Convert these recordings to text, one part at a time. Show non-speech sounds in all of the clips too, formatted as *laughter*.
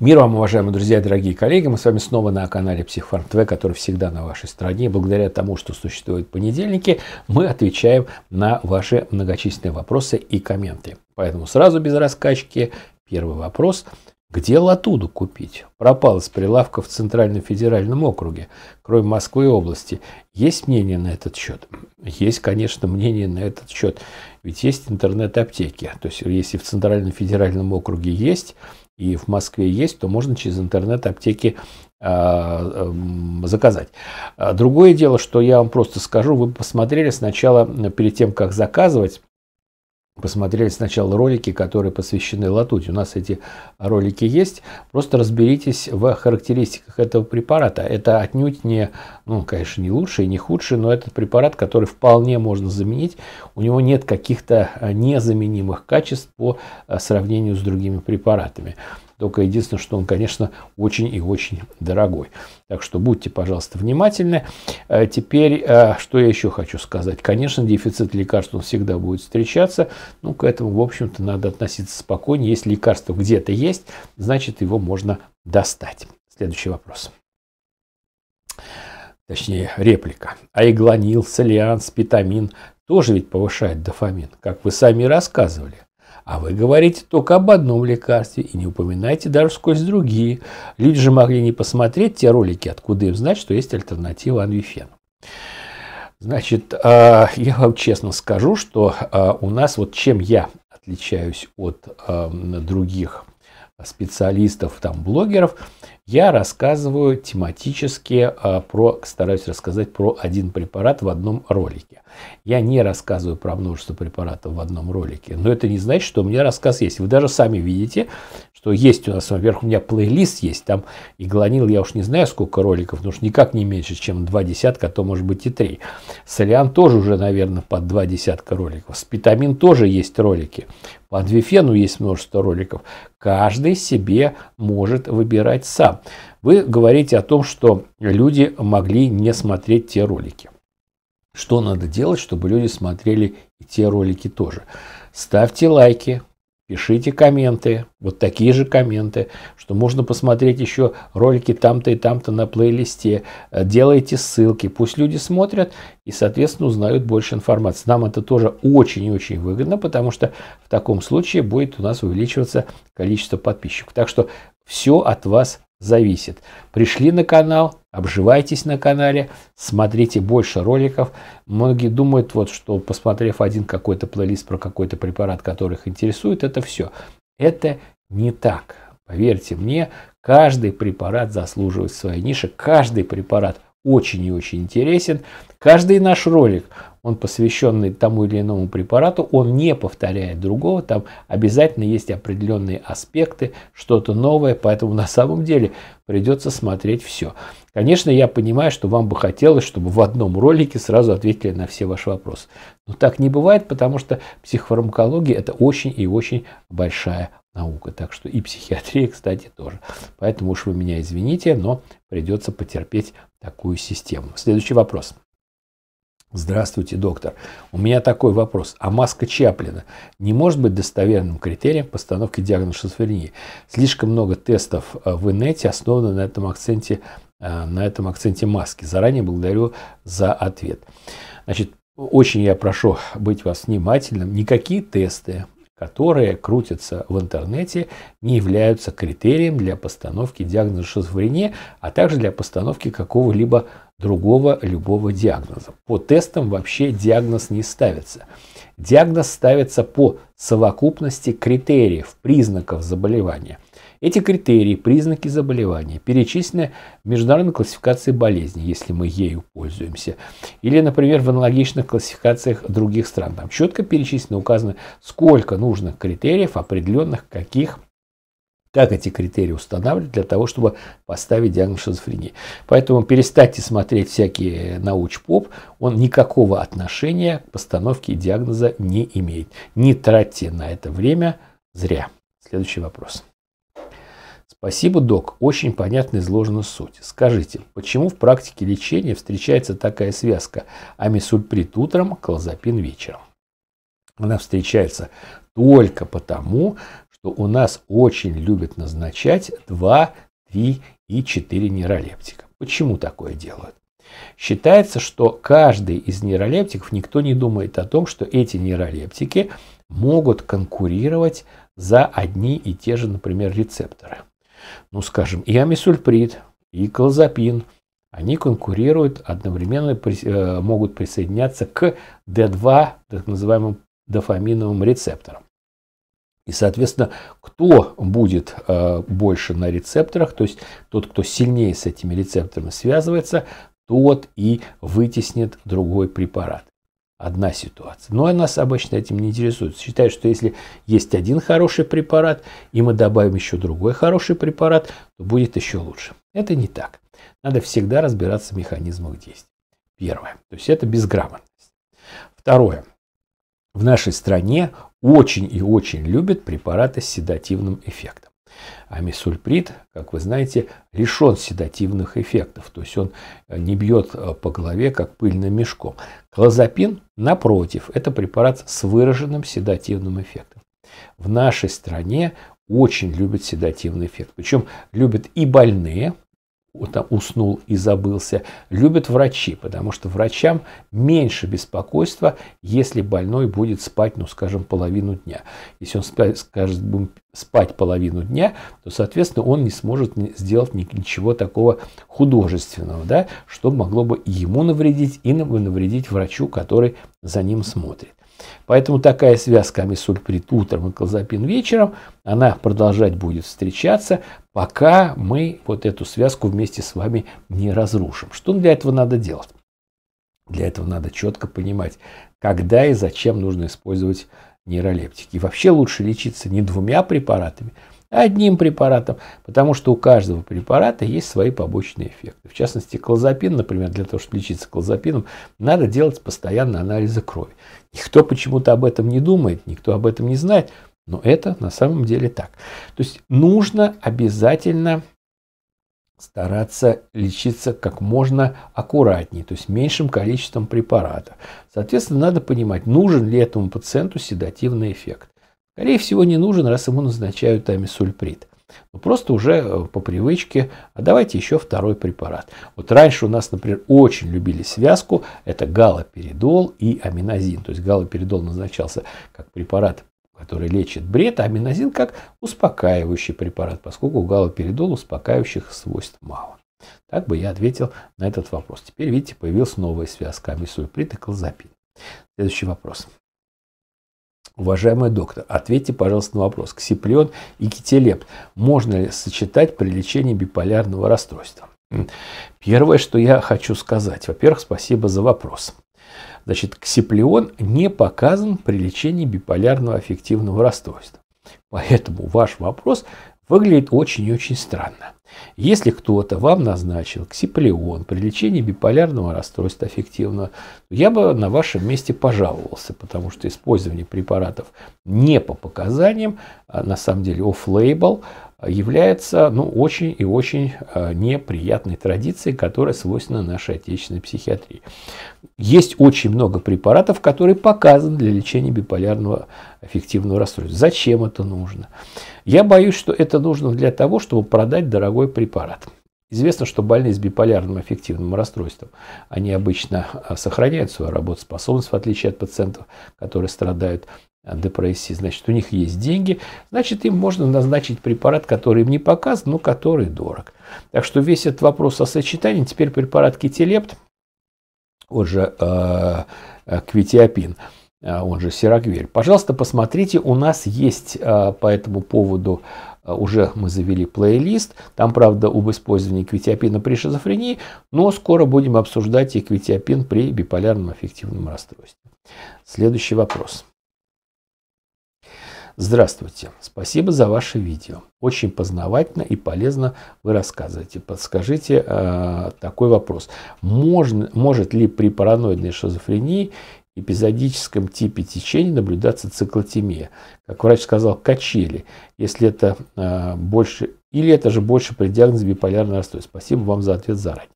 Мир вам, уважаемые друзья дорогие коллеги. Мы с вами снова на канале Психфарм ТВ, который всегда на вашей стороне. Благодаря тому, что существуют понедельники, мы отвечаем на ваши многочисленные вопросы и комменты. Поэтому сразу без раскачки первый вопрос. Где латуду купить? Пропал с прилавка в Центральном федеральном округе, кроме Москвы и области. Есть мнение на этот счет? Есть, конечно, мнение на этот счет. Ведь есть интернет-аптеки. То есть, если в Центральном федеральном округе есть, и в Москве есть, то можно через интернет-аптеки а, эм, заказать. А другое дело, что я вам просто скажу, вы посмотрели сначала, э, перед тем, как заказывать, посмотрели сначала ролики, которые посвящены латути. У нас эти ролики есть. Просто разберитесь в характеристиках этого препарата. Это отнюдь не, ну, конечно, не лучший, не худший, но этот препарат, который вполне можно заменить. У него нет каких-то незаменимых качеств по а, сравнению с другими препаратами. Только единственное, что он, конечно, очень и очень дорогой. Так что будьте, пожалуйста, внимательны. Э, теперь, э, что я еще хочу сказать. Конечно, дефицит лекарств он всегда будет встречаться. Ну, к этому, в общем-то, надо относиться спокойно. Если лекарство где-то есть, значит, его можно достать. Следующий вопрос точнее реплика. А иглонил, солиан, спитамин тоже ведь повышает дофамин, как вы сами рассказывали. А вы говорите только об одном лекарстве и не упоминаете даже сквозь другие. Люди же могли не посмотреть те ролики, откуда им знать, что есть альтернатива анвифену. Значит, а, я вам честно скажу, что а, у нас вот чем я отличаюсь от а, других специалистов, там, блогеров, я рассказываю тематически а, про, стараюсь рассказать про один препарат в одном ролике. Я не рассказываю про множество препаратов в одном ролике, но это не значит, что у меня рассказ есть. Вы даже сами видите, что есть у нас, во-первых, у меня плейлист есть, там и гланил, я уж не знаю, сколько роликов, потому что никак не меньше, чем два десятка, а то может быть и три. Солиан тоже уже, наверное, под два десятка роликов. Спитамин тоже есть ролики. По Адвифену есть множество роликов. Каждый себе может выбирать сам вы говорите о том, что люди могли не смотреть те ролики. Что надо делать, чтобы люди смотрели и те ролики тоже? Ставьте лайки, пишите комменты, вот такие же комменты, что можно посмотреть еще ролики там-то и там-то на плейлисте. Э, делайте ссылки, пусть люди смотрят и, соответственно, узнают больше информации. Нам это тоже очень-очень выгодно, потому что в таком случае будет у нас увеличиваться количество подписчиков. Так что все от вас зависит. Пришли на канал, обживайтесь на канале, смотрите больше роликов. Многие думают, вот, что посмотрев один какой-то плейлист про какой-то препарат, который их интересует, это все. Это не так. Поверьте мне, каждый препарат заслуживает своей ниши, каждый препарат очень и очень интересен. Каждый наш ролик – он посвященный тому или иному препарату, он не повторяет другого, там обязательно есть определенные аспекты, что-то новое, поэтому на самом деле придется смотреть все. Конечно, я понимаю, что вам бы хотелось, чтобы в одном ролике сразу ответили на все ваши вопросы. Но так не бывает, потому что психофармакология – это очень и очень большая наука. Так что и психиатрия, кстати, тоже. Поэтому уж вы меня извините, но придется потерпеть такую систему. Следующий вопрос. Здравствуйте, доктор. У меня такой вопрос. А маска Чаплина не может быть достоверным критерием постановки диагноза шизофрении? Слишком много тестов э, в инете основано на этом акценте, э, на этом акценте маски. Заранее благодарю за ответ. Значит, очень я прошу быть вас внимательным. Никакие тесты, которые крутятся в интернете, не являются критерием для постановки диагноза шизофрении, а также для постановки какого-либо другого любого диагноза. По тестам вообще диагноз не ставится. Диагноз ставится по совокупности критериев, признаков заболевания. Эти критерии, признаки заболевания перечислены в международной классификации болезней, если мы ею пользуемся. Или, например, в аналогичных классификациях других стран. Там четко перечислено, указано, сколько нужно критериев, определенных каких как эти критерии устанавливать для того, чтобы поставить диагноз шизофрении. Поэтому перестаньте смотреть всякие науч-поп, он никакого отношения к постановке диагноза не имеет. Не тратьте на это время зря. Следующий вопрос. Спасибо, док. Очень понятно изложена суть. Скажите, почему в практике лечения встречается такая связка амисульприт утром, клозапин вечером? Она встречается только потому, то у нас очень любят назначать 2, 3 и 4 нейролептика. Почему такое делают? Считается, что каждый из нейролептиков, никто не думает о том, что эти нейролептики могут конкурировать за одни и те же, например, рецепторы. Ну, скажем, и амисульприд, и клозапин, они конкурируют, одновременно э, могут присоединяться к D2, так называемым дофаминовым рецепторам. И, соответственно, кто будет э, больше на рецепторах, то есть тот, кто сильнее с этими рецепторами связывается, тот и вытеснит другой препарат. Одна ситуация. Но нас обычно этим не интересует. Считают, что если есть один хороший препарат, и мы добавим еще другой хороший препарат, то будет еще лучше. Это не так. Надо всегда разбираться в механизмах действия. Первое. То есть это безграмотность. Второе. В нашей стране очень и очень любят препараты с седативным эффектом. А мисульприд, как вы знаете, лишен седативных эффектов, то есть он э, не бьет э, по голове, как пыльным мешком. Клозапин, напротив, это препарат с выраженным седативным эффектом. В нашей стране очень любят седативный эффект. Причем любят и больные, там, уснул и забылся, любят врачи, потому что врачам меньше беспокойства, если больной будет спать, ну, скажем, половину дня. Если он спать, скажет, будем спать половину дня, то, соответственно, он не сможет сделать ничего такого художественного, да, что могло бы ему навредить и навредить врачу, который за ним смотрит. Поэтому такая связка амисульприт утром и клозапин вечером, она продолжать будет встречаться, пока мы вот эту связку вместе с вами не разрушим. Что для этого надо делать? Для этого надо четко понимать, когда и зачем нужно использовать нейролептики. И вообще лучше лечиться не двумя препаратами, одним препаратом, потому что у каждого препарата есть свои побочные эффекты. В частности, клозапин, например, для того, чтобы лечиться клозапином, надо делать постоянно анализы крови. Никто почему-то об этом не думает, никто об этом не знает, но это на самом деле так. То есть нужно обязательно стараться лечиться как можно аккуратнее, то есть меньшим количеством препарата. Соответственно, надо понимать, нужен ли этому пациенту седативный эффект. Скорее всего, не нужен, раз ему назначают тамисульприт, Но ну, просто уже э, по привычке, а давайте еще второй препарат. Вот раньше у нас, например, очень любили связку, это галоперидол и аминозин. То есть галоперидол назначался как препарат который лечит бред, а аминозин как успокаивающий препарат, поскольку у галоперидола успокаивающих свойств мало. Так бы я ответил на этот вопрос. Теперь, видите, появилась новая связка амисульприт и клозапин. Следующий вопрос. Уважаемый доктор, ответьте, пожалуйста, на вопрос. Ксиплион и кителепт можно ли сочетать при лечении биполярного расстройства? Первое, что я хочу сказать. Во-первых, спасибо за вопрос. Значит, ксиплион не показан при лечении биполярного аффективного расстройства. Поэтому ваш вопрос Выглядит очень и очень странно. Если кто-то вам назначил ксиплеон при лечении биполярного расстройства аффективного, то я бы на вашем месте пожаловался, потому что использование препаратов не по показаниям, а на самом деле off-label, а, является ну, очень и очень а, неприятной традицией, которая свойственна нашей отечественной психиатрии. Есть очень много препаратов, которые показаны для лечения биполярного аффективного расстройства. Зачем это нужно? Я боюсь, что это нужно для того, чтобы продать дорогой препарат. Известно, что больные с биполярным аффективным расстройством, они обычно а, сохраняют свою работоспособность, в отличие от пациентов, которые страдают от депрессии. Значит, у них есть деньги, значит, им можно назначить препарат, который им не показан, но который дорог. Так что весь этот вопрос о сочетании, теперь препарат кетилепт, вот же э, а, а, квитиопин – а, он же Серогверь. Пожалуйста, посмотрите, у нас есть а, по этому поводу а, уже мы завели плейлист. Там, правда, об использовании квитиопина при шизофрении, но скоро будем обсуждать и квитиопин при биполярном аффективном расстройстве. Следующий вопрос. Здравствуйте. Спасибо за ваше видео. Очень познавательно и полезно вы рассказываете. Подскажите э, такой вопрос. Можно, может ли при параноидной шизофрении эпизодическом типе течения наблюдаться циклотемия. Как врач сказал, качели, если это э, больше, или это же больше при диагнозе биполярное расстройство. Спасибо вам за ответ заранее.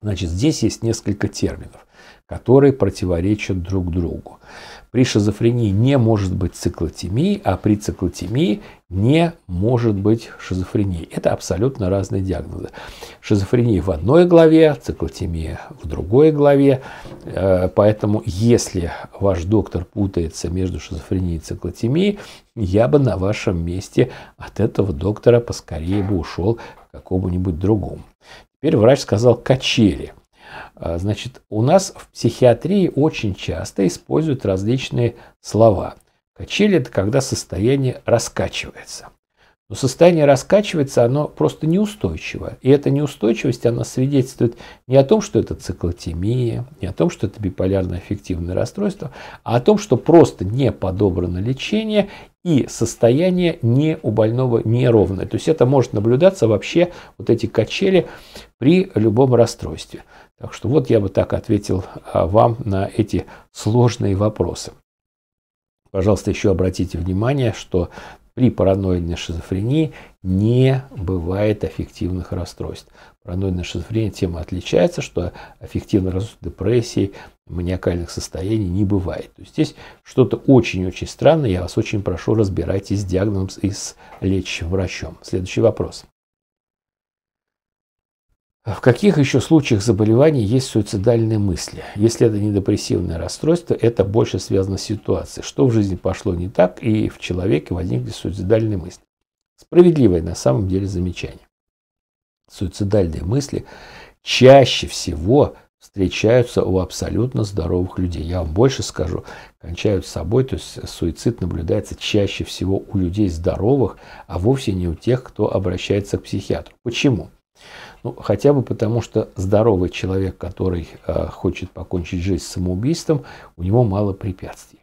Значит, здесь есть несколько терминов, которые противоречат друг другу. При шизофрении не может быть циклотемии, а при циклотемии не может быть шизофрении. Это абсолютно разные диагнозы. Шизофрения в одной главе, циклотемия в другой главе. Э, поэтому, если ваш доктор путается между шизофренией и циклотемией, я бы на вашем месте от этого доктора поскорее бы ушел к какому-нибудь другому. Теперь врач сказал качели. А, значит, у нас в психиатрии очень часто используют различные слова. Качели – это когда состояние раскачивается. Но состояние раскачивается, оно просто неустойчиво. И эта неустойчивость, она свидетельствует не о том, что это циклотемия, не о том, что это биполярное аффективное расстройство, а о том, что просто не подобрано лечение и состояние не у больного неровное. То есть это может наблюдаться вообще вот эти качели при любом расстройстве. Так что вот я бы так ответил а, вам на эти сложные вопросы. Пожалуйста, еще обратите внимание, что при параноидной шизофрении не бывает аффективных расстройств. Параноидная шизофрения тем отличается, что аффективных расстройств, депрессий, маниакальных состояний не бывает. То есть здесь что-то очень-очень странное. Я вас очень прошу, разбирайтесь с диагнозом и с лечащим врачом. Следующий вопрос. В каких еще случаях заболеваний есть суицидальные мысли? Если это не депрессивное расстройство, это больше связано с ситуацией, что в жизни пошло не так, и в человеке возникли суицидальные мысли. Справедливое на самом деле замечание. Суицидальные мысли чаще всего встречаются у абсолютно здоровых людей. Я вам больше скажу, кончают с собой, то есть суицид наблюдается чаще всего у людей здоровых, а вовсе не у тех, кто обращается к психиатру. Почему? Почему? Ну, хотя бы потому, что здоровый человек, который э, хочет покончить жизнь самоубийством, у него мало препятствий.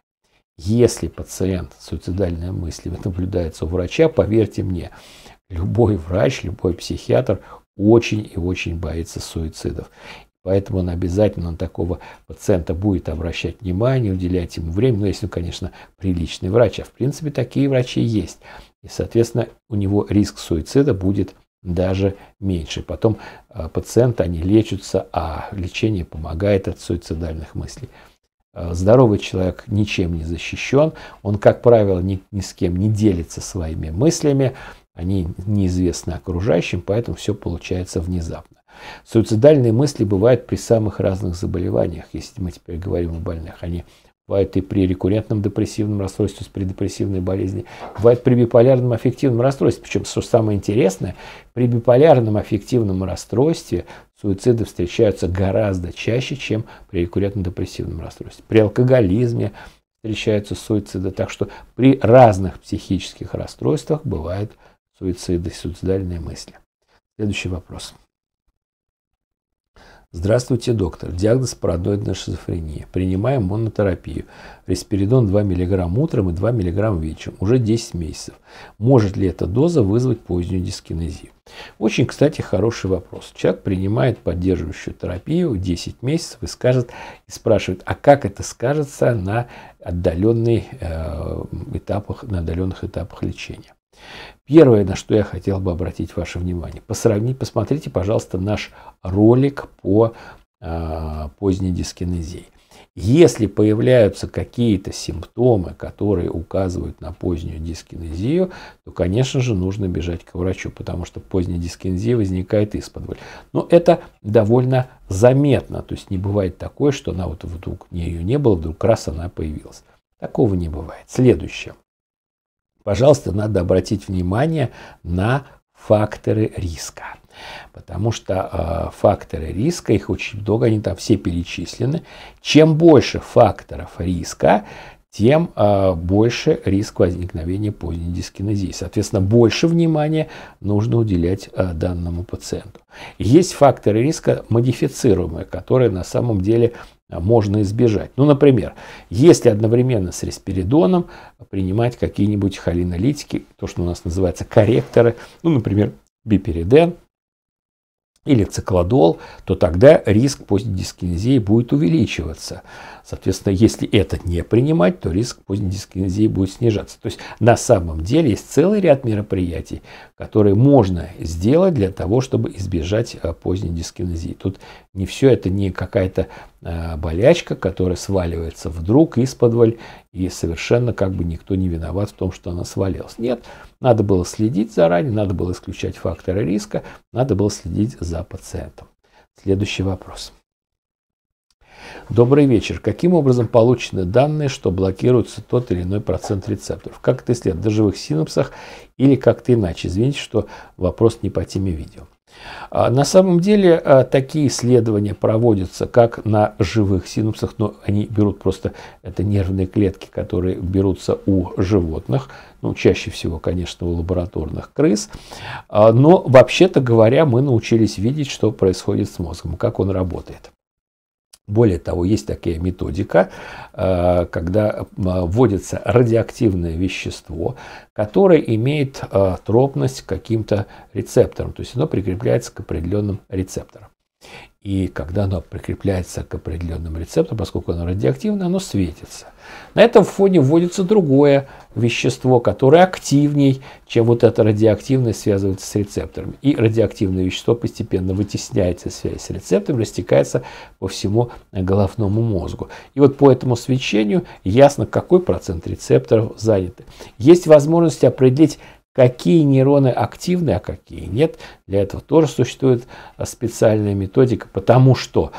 Если пациент суицидальная мыслью наблюдается у врача, поверьте мне, любой врач, любой психиатр очень и очень боится суицидов. Поэтому он обязательно на такого пациента будет обращать внимание, уделять ему время, ну, если, ну, конечно, приличный врач. А в принципе такие врачи есть. И, соответственно, у него риск суицида будет даже меньше. Потом э, пациенты, они лечатся, а лечение помогает от суицидальных мыслей. Э, здоровый человек ничем не защищен, он, как правило, ни, ни с кем не делится своими мыслями, они неизвестны окружающим, поэтому все получается внезапно. Суицидальные мысли бывают при самых разных заболеваниях, если мы теперь говорим о больных. Они Бывает и при рекуррентном депрессивном расстройстве, с есть болезнью, депрессивной болезни. Бывает при биполярном аффективном расстройстве. Причем, что самое интересное, при биполярном аффективном расстройстве суициды встречаются гораздо чаще, чем при рекуррентном депрессивном расстройстве. При алкоголизме встречаются суициды. Так что при разных психических расстройствах бывают суициды, суицидальные мысли. Следующий вопрос. Здравствуйте, доктор. Диагноз параноидная шизофрения. Принимаем монотерапию. Респиридон 2 мг утром и 2 мг вечером. Уже 10 месяцев. Может ли эта доза вызвать позднюю дискинезию? Очень, кстати, хороший вопрос. Человек принимает поддерживающую терапию 10 месяцев и скажет и спрашивает, а как это скажется на отдаленных э, этапах, на отдаленных этапах лечения? Первое, на что я хотел бы обратить ваше внимание, Посравните, посмотрите, пожалуйста, наш ролик по э, поздней дискинезии. Если появляются какие-то симптомы, которые указывают на позднюю дискинезию, то, конечно же, нужно бежать к врачу, потому что поздняя дискинезия возникает из-под Но это довольно заметно, то есть не бывает такое, что она вот вдруг, ее не было, вдруг раз она появилась. Такого не бывает. Следующее. Пожалуйста, надо обратить внимание на факторы риска. Потому что э, факторы риска, их очень много, они там все перечислены. Чем больше факторов риска, тем э, больше риск возникновения поздней дискинезии. Соответственно, больше внимания нужно уделять э, данному пациенту. Есть факторы риска модифицируемые, которые на самом деле а, можно избежать. Ну, например, если одновременно с респиридоном принимать какие-нибудь холинолитики, то, что у нас называется корректоры, ну, например, бипериден или циклодол, то тогда риск позднедискинезии будет увеличиваться. Соответственно, если это не принимать, то риск позднедискинезии будет снижаться. То есть на самом деле есть целый ряд мероприятий, которые можно сделать для того, чтобы избежать а, поздней дискинезии. Тут не все это не какая-то э, болячка, которая сваливается вдруг из-под и совершенно как бы никто не виноват в том, что она свалилась. Нет, надо было следить заранее, надо было исключать факторы риска, надо было следить за пациентом. Следующий вопрос. Добрый вечер. Каким образом получены данные, что блокируется тот или иной процент рецепторов? Как это исследовать? В живых синапсах или как-то иначе? Извините, что вопрос не по теме видео. А, на самом деле а, такие исследования проводятся как на живых синусах, но они берут просто, это нервные клетки, которые берутся у животных, ну, чаще всего, конечно, у лабораторных крыс. А, но вообще-то говоря, мы научились видеть, что происходит с мозгом, как он работает. Более того, есть такая методика, э, когда вводится радиоактивное вещество, которое имеет э, тропность к каким-то рецепторам, то есть оно прикрепляется к определенным рецепторам. И когда оно прикрепляется к определенным рецепторам, поскольку оно радиоактивное, оно светится. На этом фоне вводится другое вещество, которое активней, чем вот это радиоактивное связывается с рецепторами. И радиоактивное вещество постепенно вытесняется связь с рецептором, растекается по всему головному мозгу. И вот по этому свечению ясно, какой процент рецепторов заняты. Есть возможность определить Какие нейроны активны, а какие нет, для этого тоже существует а, специальная методика, потому что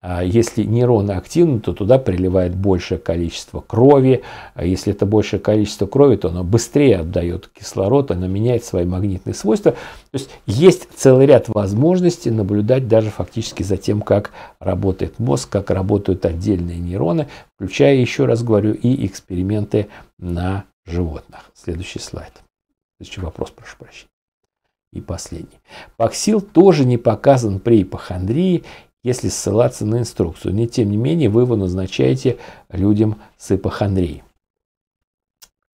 а, если нейроны активны, то туда приливает большее количество крови. А если это большее количество крови, то оно быстрее отдает кислород, оно меняет свои магнитные свойства. То есть есть целый ряд возможностей наблюдать даже фактически за тем, как работает мозг, как работают отдельные нейроны, включая, еще раз говорю, и эксперименты на животных. Следующий слайд. Следующий вопрос, прошу прощения. И последний. Паксил тоже не показан при ипохондрии, если ссылаться на инструкцию. Но тем не менее, вы его назначаете людям с ипохондрией.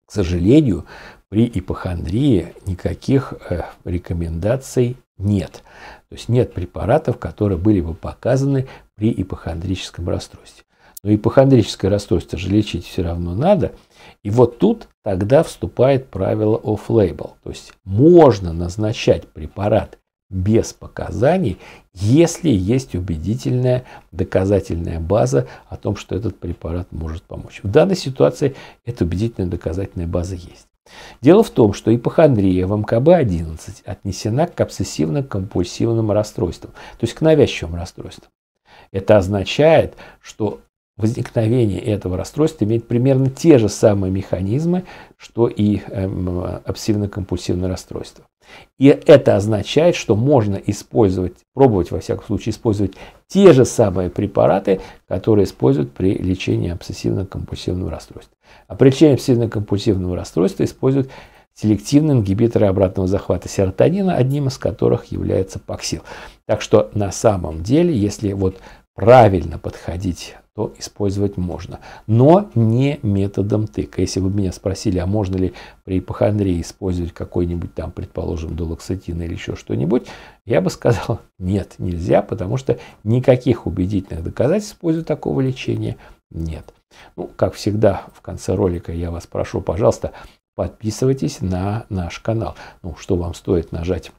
К сожалению, при ипохондрии никаких э, рекомендаций нет. То есть нет препаратов, которые были бы показаны при ипохондрическом расстройстве. Но ипохондрическое расстройство же лечить все равно надо – и вот тут тогда вступает правило off-label. То есть можно назначать препарат без показаний, если есть убедительная доказательная база о том, что этот препарат может помочь. В данной ситуации эта убедительная доказательная база есть. Дело в том, что ипохондрия в МКБ-11 отнесена к обсессивно-компульсивным расстройствам, то есть к навязчивым расстройствам. Это означает, что возникновение этого расстройства имеет примерно те же самые механизмы, что и эм, обсессивно-компульсивное расстройство. И это означает, что можно использовать, пробовать во всяком случае использовать те же самые препараты, которые используют при лечении обсессивно-компульсивного расстройства. А при лечении обсессивно-компульсивного расстройства используют селективные ингибиторы обратного захвата серотонина, одним из которых является паксил. Так что на самом деле, если вот правильно подходить то использовать можно. Но не методом тыка. Если вы меня спросили, а можно ли при ипохондрии использовать какой-нибудь там, предположим, долоксатин или еще что-нибудь, я бы сказал, *laughs* нет, нельзя, потому что никаких убедительных доказательств в пользу такого лечения нет. Ну, как всегда, в конце ролика я вас прошу, пожалуйста, подписывайтесь на наш канал. Ну, что вам стоит нажать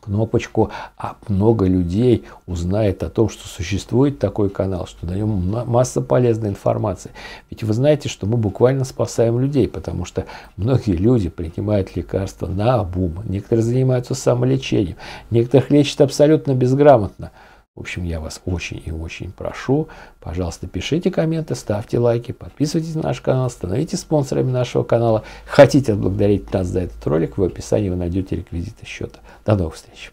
кнопочку, а много людей узнает о том, что существует такой канал, что на нем масса полезной информации. Ведь вы знаете, что мы буквально спасаем людей, потому что многие люди принимают лекарства на обум, некоторые занимаются самолечением, некоторых лечат абсолютно безграмотно – в общем, я вас очень и очень прошу, пожалуйста, пишите комменты, ставьте лайки, подписывайтесь на наш канал, становитесь спонсорами нашего канала. Хотите отблагодарить нас за этот ролик, в описании вы найдете реквизиты счета. До новых встреч!